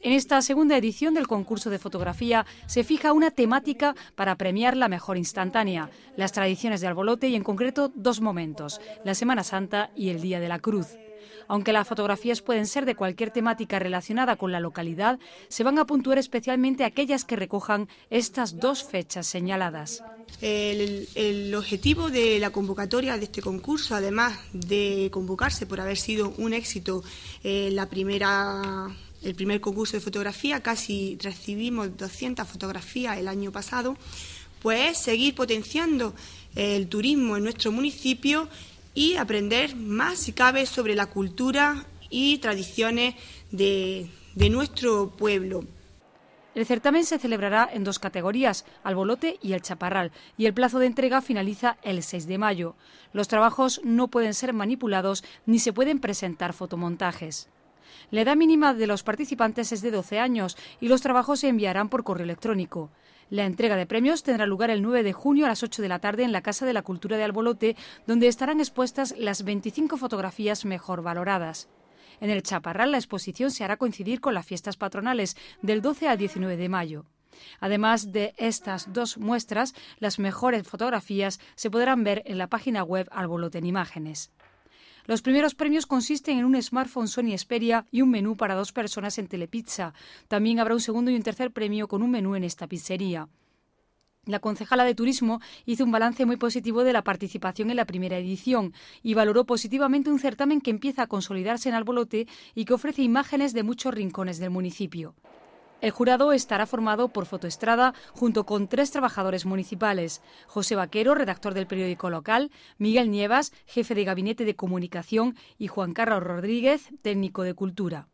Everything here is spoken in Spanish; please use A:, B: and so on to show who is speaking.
A: En esta segunda edición del concurso de fotografía se fija una temática para premiar la mejor instantánea, las tradiciones de Albolote y en concreto dos momentos, la Semana Santa y el Día de la Cruz. Aunque las fotografías pueden ser de cualquier temática relacionada con la localidad, se van a puntuar especialmente aquellas que recojan estas
B: dos fechas señaladas. El, objetivo de la convocatoria de este concurso, además de convocarse por haber sido un éxito eh, la primera el primer concurso de fotografía, casi recibimos 200 fotografías el año pasado, pues seguir potenciando el turismo en nuestro municipio y aprender más, si cabe, sobre la cultura y tradiciones de, nuestro pueblo. El certamen se celebrará en dos categorías,
A: al bolote y el chaparral, y el plazo de entrega finaliza el 6 de mayo. Los trabajos no pueden ser manipulados ni se pueden presentar fotomontajes. La edad mínima de los participantes es de 12 años y los trabajos se enviarán por correo electrónico. La entrega de premios tendrá lugar el 9 de junio a las 8 de la tarde en la Casa de la Cultura de Albolote, donde estarán expuestas las 25 fotografías mejor valoradas. En el Chaparral la exposición se hará coincidir con las fiestas patronales del 12 al 19 de mayo. Además de estas dos muestras, las mejores fotografías se podrán ver en la página web Albolote en Imágenes. Los primeros premios consisten en un smartphone Sony Xperia y un menú para dos personas en Telepizza. También habrá un segundo y un tercer premio con un menú en esta pizzería. La concejala de Turismo hizo un balance muy positivo de la participación en la primera edición y valoró positivamente un certamen que empieza a consolidarse en Albolote y que ofrece imágenes de muchos rincones del municipio. El jurado estará formado por Fotoestrada junto con tres trabajadores municipales, José Vaquero, redactor del periódico local, Miguel Nievas, jefe de gabinete de comunicación y Juan Carlos Rodríguez, técnico de cultura.